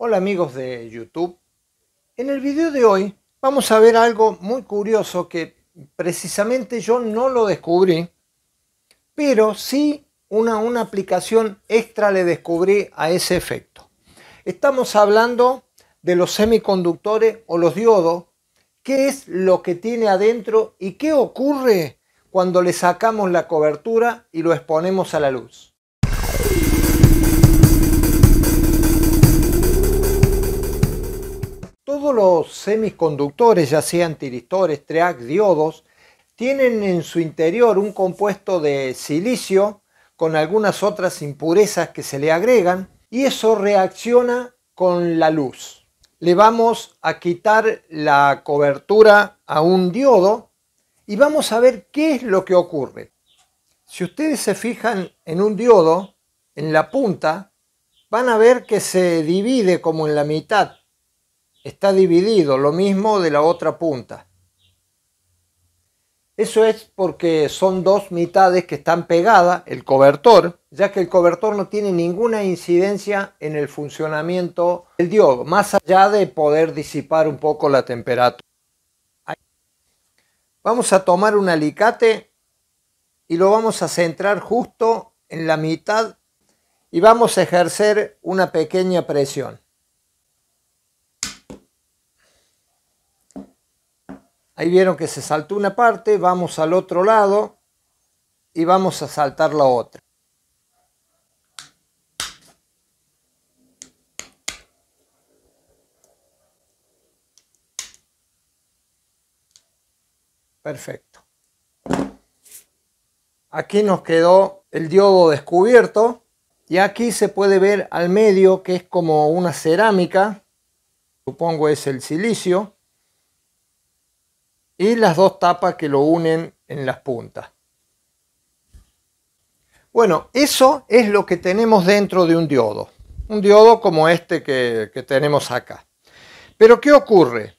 Hola amigos de YouTube. En el video de hoy vamos a ver algo muy curioso que precisamente yo no lo descubrí, pero sí una, una aplicación extra le descubrí a ese efecto. Estamos hablando de los semiconductores o los diodos, qué es lo que tiene adentro y qué ocurre cuando le sacamos la cobertura y lo exponemos a la luz. los semiconductores, ya sean tiristores, triac, diodos, tienen en su interior un compuesto de silicio con algunas otras impurezas que se le agregan y eso reacciona con la luz. Le vamos a quitar la cobertura a un diodo y vamos a ver qué es lo que ocurre. Si ustedes se fijan en un diodo, en la punta, van a ver que se divide como en la mitad está dividido, lo mismo de la otra punta. Eso es porque son dos mitades que están pegadas, el cobertor, ya que el cobertor no tiene ninguna incidencia en el funcionamiento del diodo, más allá de poder disipar un poco la temperatura. Vamos a tomar un alicate y lo vamos a centrar justo en la mitad y vamos a ejercer una pequeña presión. Ahí vieron que se saltó una parte, vamos al otro lado y vamos a saltar la otra. Perfecto. Aquí nos quedó el diodo descubierto y aquí se puede ver al medio que es como una cerámica, supongo es el silicio y las dos tapas que lo unen en las puntas. Bueno, eso es lo que tenemos dentro de un diodo. Un diodo como este que, tenemos acá. Pero ¿qué ocurre?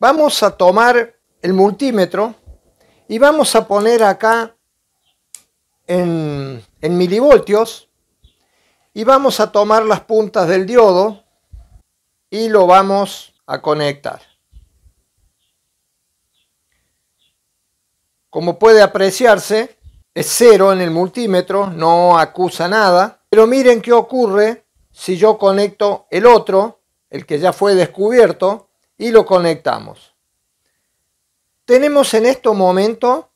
Vamos a tomar el multímetro y vamos a poner acá en, en milivoltios y vamos a tomar las puntas del diodo y lo vamos a conectar. Como puede apreciarse, es cero en el multímetro, no acusa nada. Pero miren qué ocurre si yo conecto el otro, el que ya fue descubierto, y lo conectamos. Tenemos en este momento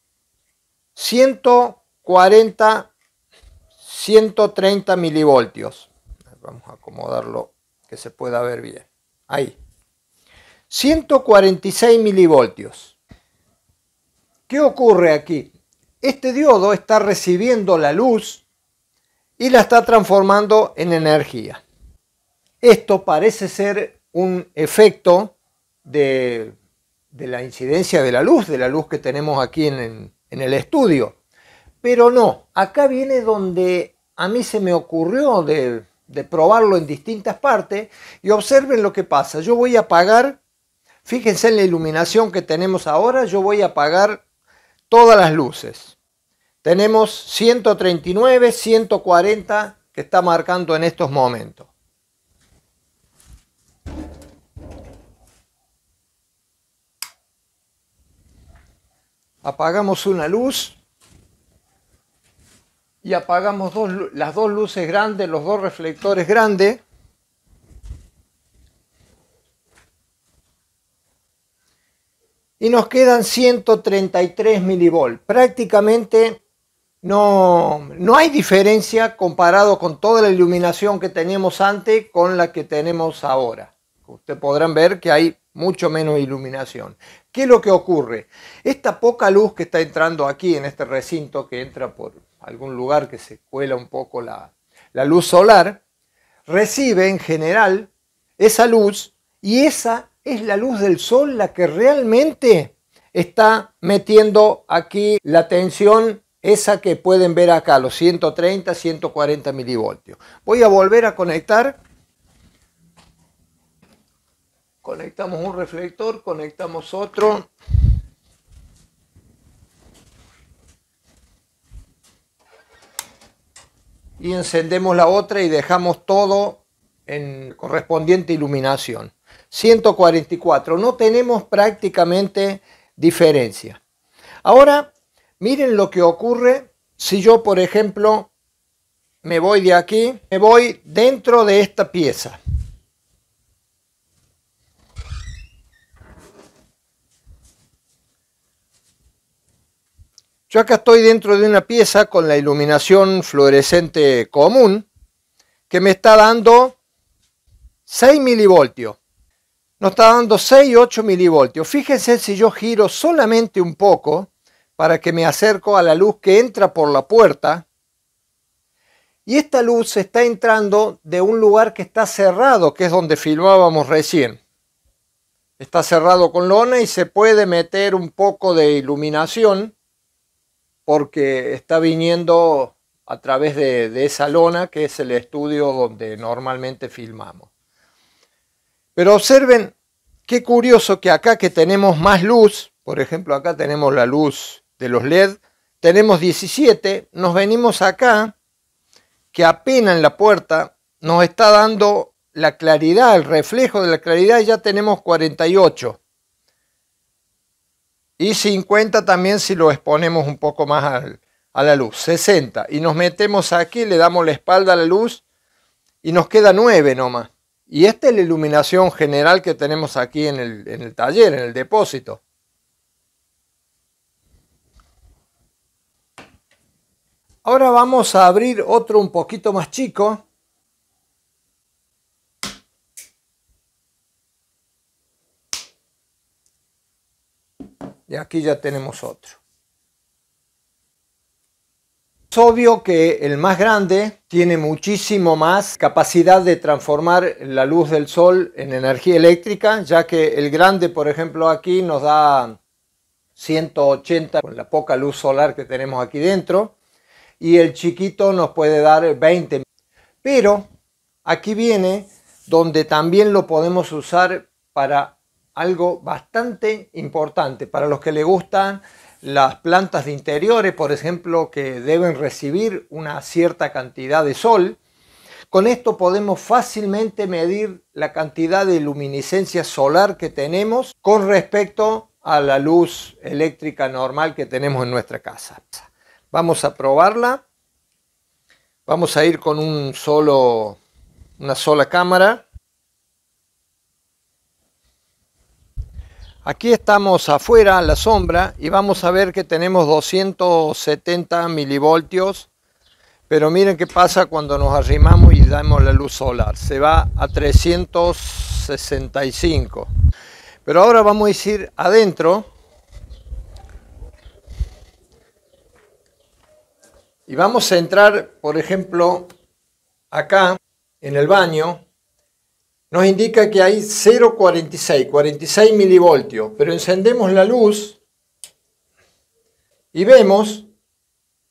140, 130 milivoltios. Vamos a acomodarlo que se pueda ver bien. Ahí. 146 milivoltios. ¿Qué ocurre aquí? Este diodo está recibiendo la luz y la está transformando en energía. Esto parece ser un efecto de, la incidencia de la luz, de la luz que tenemos aquí en, el estudio. Pero no, acá viene donde a mí se me ocurrió de, de, probarlo en distintas partes y observen lo que pasa. Yo voy a apagar, fíjense en la iluminación que tenemos ahora, yo voy a apagar todas las luces. Tenemos 139, 140 que está marcando en estos momentos. Apagamos una luz y apagamos las dos luces grandes, los dos reflectores grandes. y nos quedan 133 milivolts. Prácticamente no, no hay diferencia comparado con toda la iluminación que teníamos antes con la que tenemos ahora. Ustedes podrán ver que hay mucho menos iluminación. ¿Qué es lo que ocurre? Esta poca luz que está entrando aquí en este recinto, que entra por algún lugar que se cuela un poco la, la luz solar, recibe en general esa luz y esa es la luz del sol la que realmente está metiendo aquí la tensión esa que pueden ver acá, los 130, 140 milivoltios. Voy a volver a conectar. Conectamos un reflector, conectamos otro. Y encendemos la otra y dejamos todo en correspondiente iluminación. 144. No tenemos prácticamente diferencia. Ahora, miren lo que ocurre si yo, por ejemplo, me voy de aquí, me voy dentro de esta pieza. Yo acá estoy dentro de una pieza con la iluminación fluorescente común que me está dando 6 milivoltios nos está dando 6, 8 milivoltios. Fíjense si yo giro solamente un poco para que me acerco a la luz que entra por la puerta. Y esta luz está entrando de un lugar que está cerrado, que es donde filmábamos recién. Está cerrado con lona y se puede meter un poco de iluminación porque está viniendo a través de, de esa lona que es el estudio donde normalmente filmamos. Pero observen qué curioso que acá que tenemos más luz, por ejemplo acá tenemos la luz de los LED, tenemos 17, nos venimos acá, que apenas en la puerta nos está dando la claridad, el reflejo de la claridad, y ya tenemos 48. Y 50 también si lo exponemos un poco más a la luz, 60. Y nos metemos aquí, le damos la espalda a la luz y nos queda 9 nomás. Y esta es la iluminación general que tenemos aquí en el, taller, en el depósito. Ahora vamos a abrir otro un poquito más chico. Y aquí ya tenemos otro. Es obvio que el más grande tiene muchísimo más capacidad de transformar la luz del sol en energía eléctrica, ya que el grande, por ejemplo, aquí nos da 180 con la poca luz solar que tenemos aquí dentro, y el chiquito nos puede dar 20. Pero aquí viene donde también lo podemos usar para algo bastante importante, para los que le gustan las plantas de interiores, por ejemplo, que deben recibir una cierta cantidad de sol. Con esto podemos fácilmente medir la cantidad de luminiscencia solar que tenemos con respecto a la luz eléctrica normal que tenemos en nuestra casa. Vamos a probarla. Vamos a ir con una sola cámara. Aquí estamos afuera, a la sombra, y vamos a ver que tenemos 270 milivoltios. Pero miren qué pasa cuando nos arrimamos y damos la luz solar. Se va a 365. Pero ahora vamos a ir adentro. Y vamos a entrar, por ejemplo, acá en el baño nos indica que hay 0,46, 46 milivoltios, pero encendemos la luz y vemos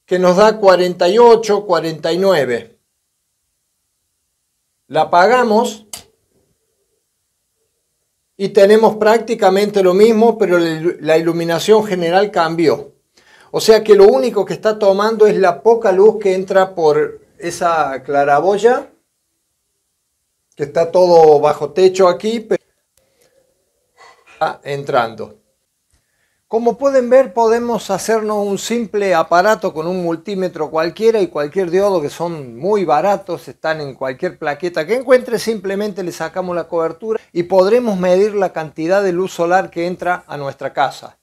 que nos da 48, 49. La apagamos y tenemos prácticamente lo mismo, pero la iluminación general cambió. O sea que lo único que está tomando es la poca luz que entra por esa claraboya está todo bajo techo aquí, pero está entrando. Como pueden ver, podemos hacernos un simple aparato con un multímetro cualquiera y cualquier diodo que son muy baratos, están en cualquier plaqueta que encuentre, simplemente le sacamos la cobertura y podremos medir la cantidad de luz solar que entra a nuestra casa.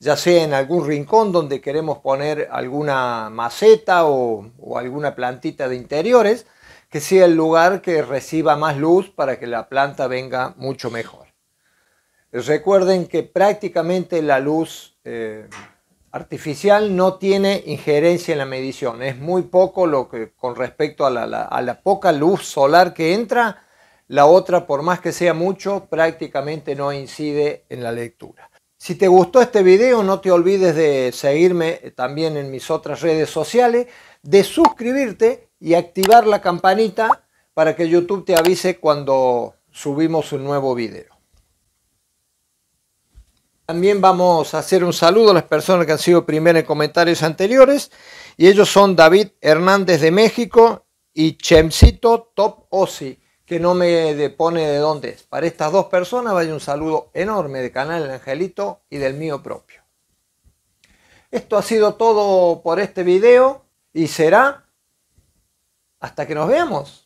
Ya sea en algún rincón donde queremos poner alguna maceta o alguna plantita de interiores, que sea el lugar que reciba más luz para que la planta venga mucho mejor. Eh, recuerden que prácticamente la luz eh, artificial no tiene injerencia en la medición. Es muy poco lo que con respecto a la, a la poca luz solar que entra. La otra, por más que sea mucho, prácticamente no incide en la lectura. Si te gustó este video, no te olvides de seguirme eh, también en mis otras redes sociales, de suscribirte y activar la campanita para que YouTube te avise cuando subimos un nuevo video. También vamos a hacer un saludo a las personas que han sido primero en comentarios anteriores y ellos son David Hernández de México y Chemcito Top Ossi, que no me depone de dónde es. Para estas dos personas vaya un saludo enorme de Canal Angelito y del mío propio. Esto ha sido todo por este video y será hasta que nos veamos.